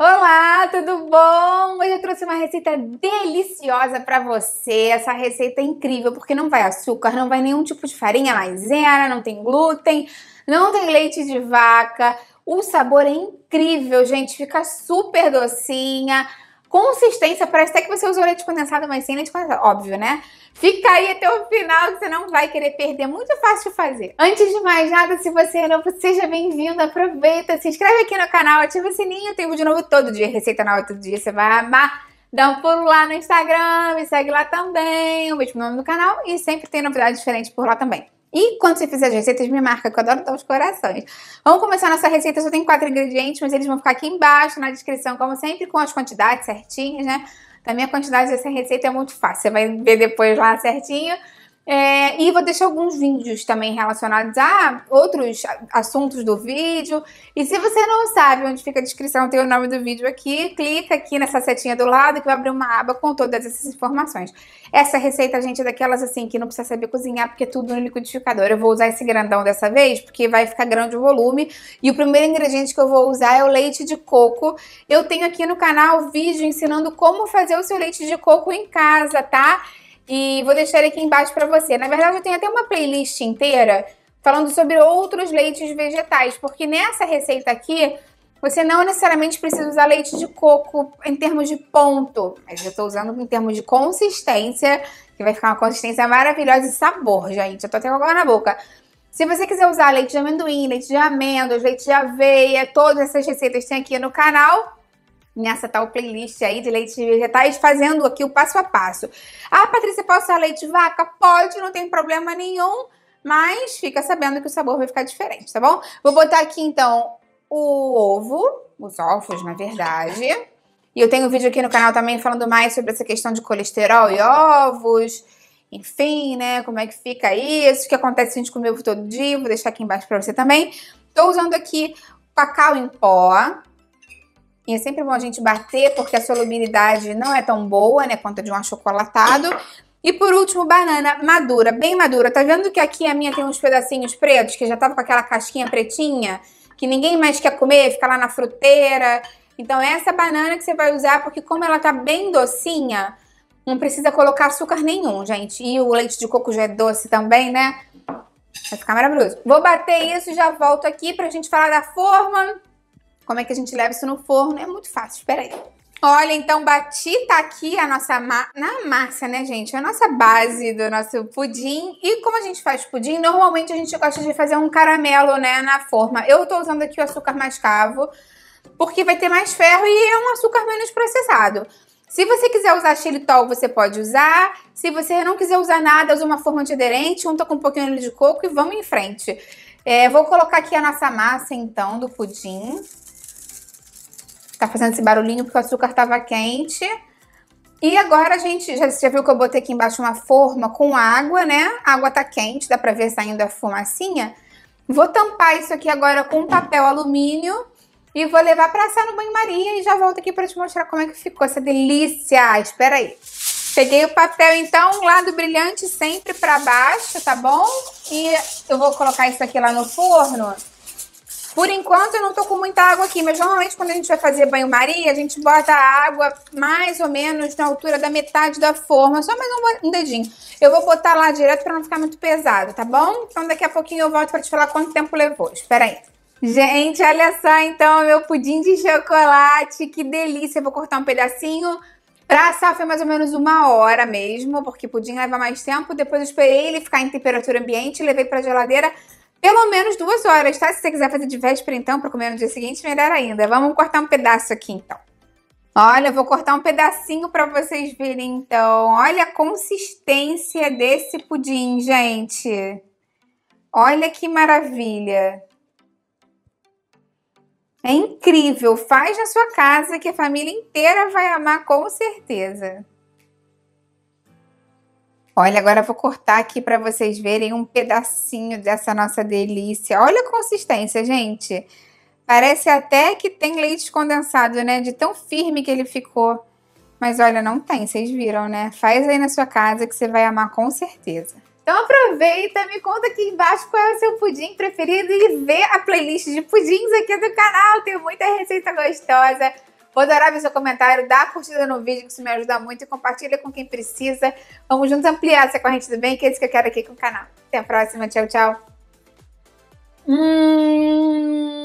Olá, tudo bom? Hoje eu trouxe uma receita deliciosa para você. Essa receita é incrível porque não vai açúcar, não vai nenhum tipo de farinha maisena, não tem glúten, não tem leite de vaca. O sabor é incrível, gente, fica super docinha. Consistência, parece até que você usou leite condensado, mas sem leite condensado, óbvio, né? Fica aí até o final que você não vai querer perder, muito fácil de fazer. Antes de mais nada, se você é novo, seja bem-vindo, aproveita, se inscreve aqui no canal, ativa o sininho, tem vídeo novo todo dia, receita nova todo dia, você vai amar. Dá um pulo lá no Instagram, me segue lá também, o mesmo nome do canal e sempre tem novidade diferente por lá também. E quando você fizer as receitas, me marca, que eu adoro dar os corações. Vamos começar nossa receita, só tem quatro ingredientes, mas eles vão ficar aqui embaixo na descrição, como sempre, com as quantidades certinhas, né? Também a quantidade dessa receita é muito fácil, você vai ver depois lá certinho. É, e vou deixar alguns vídeos também relacionados a outros assuntos do vídeo. E se você não sabe onde fica a descrição, tem o nome do vídeo aqui. Clica aqui nessa setinha do lado que vai abrir uma aba com todas essas informações. Essa receita, gente, é daquelas assim que não precisa saber cozinhar porque é tudo no liquidificador. Eu vou usar esse grandão dessa vez porque vai ficar grande o volume. E o primeiro ingrediente que eu vou usar é o leite de coco. Eu tenho aqui no canal vídeo ensinando como fazer o seu leite de coco em casa, tá? E vou deixar aqui embaixo para você. Na verdade, eu tenho até uma playlist inteira falando sobre outros leites vegetais, porque nessa receita aqui você não necessariamente precisa usar leite de coco em termos de ponto, mas eu estou usando em termos de consistência, que vai ficar uma consistência maravilhosa e sabor, gente. Eu tô até com água na boca. Se você quiser usar leite de amendoim, leite de amêndoas, leite de aveia, todas essas receitas tem aqui no canal nessa tal playlist aí de leites vegetais, fazendo aqui o passo a passo. Ah, Patrícia, posso usar leite de vaca? Pode, não tem problema nenhum, mas fica sabendo que o sabor vai ficar diferente, tá bom? Vou botar aqui então o ovo, os ovos, na verdade. E eu tenho um vídeo aqui no canal também falando mais sobre essa questão de colesterol e ovos. Enfim, né? Como é que fica isso? O que acontece se a gente comer ovo todo dia? Vou deixar aqui embaixo pra você também. Tô usando aqui cacau em pó, e é sempre bom a gente bater, porque a solubilidade não é tão boa, né? Quanto de um achocolatado. E por último, banana madura, bem madura. Tá vendo que aqui a minha tem uns pedacinhos pretos, que já tava com aquela casquinha pretinha, que ninguém mais quer comer, fica lá na fruteira. Então, essa banana que você vai usar, porque como ela tá bem docinha, não precisa colocar açúcar nenhum, gente. E o leite de coco já é doce também, né? Vai ficar maravilhoso. Vou bater isso e já volto aqui pra gente falar da forma como é que a gente leva isso no forno? É muito fácil, espera aí. Olha, então bati tá aqui a nossa ma na massa, né, gente? A nossa base do nosso pudim. E como a gente faz pudim, normalmente a gente gosta de fazer um caramelo, né, na forma. Eu tô usando aqui o açúcar mascavo, porque vai ter mais ferro e é um açúcar menos processado. Se você quiser usar xilitol, você pode usar. Se você não quiser usar nada, usa uma forma de aderente, unta com um pouquinho de coco e vamos em frente. É, vou colocar aqui a nossa massa, então, do pudim. Tá fazendo esse barulhinho porque o açúcar tava quente. E agora a gente, já, já viu que eu botei aqui embaixo uma forma com água, né? A água tá quente, dá pra ver saindo a fumacinha. Vou tampar isso aqui agora com papel alumínio e vou levar pra assar no banho-maria e já volto aqui pra te mostrar como é que ficou essa delícia. Espera aí. Peguei o papel, então, lado brilhante sempre pra baixo, tá bom? E eu vou colocar isso aqui lá no forno por enquanto, eu não tô com muita água aqui, mas normalmente quando a gente vai fazer banho-maria, a gente bota a água mais ou menos na altura da metade da forma, só mais um, um dedinho. Eu vou botar lá direto para não ficar muito pesado, tá bom? Então daqui a pouquinho eu volto para te falar quanto tempo levou. Espera aí. Gente, olha só então meu pudim de chocolate, que delícia! Eu vou cortar um pedacinho. Pra assar foi mais ou menos uma hora mesmo, porque pudim leva mais tempo. Depois eu esperei ele ficar em temperatura ambiente, levei pra geladeira pelo menos duas horas, tá? Se você quiser fazer de véspera, então, para comer no dia seguinte, melhor ainda. Vamos cortar um pedaço aqui, então. Olha, eu vou cortar um pedacinho para vocês verem, então. Olha a consistência desse pudim, gente. Olha que maravilha. É incrível. Faz na sua casa que a família inteira vai amar com certeza. Olha, agora vou cortar aqui para vocês verem um pedacinho dessa nossa delícia. Olha a consistência, gente. Parece até que tem leite condensado, né? De tão firme que ele ficou. Mas olha, não tem, vocês viram, né? Faz aí na sua casa que você vai amar com certeza. Então aproveita, me conta aqui embaixo qual é o seu pudim preferido e vê a playlist de pudins aqui do canal. Tem muita receita gostosa adorar ver seu comentário, dá curtida no vídeo, que isso me ajuda muito, e compartilha com quem precisa. Vamos juntos ampliar essa corrente do bem, que é isso que eu quero aqui com o canal. Até a próxima, tchau, tchau. Hum...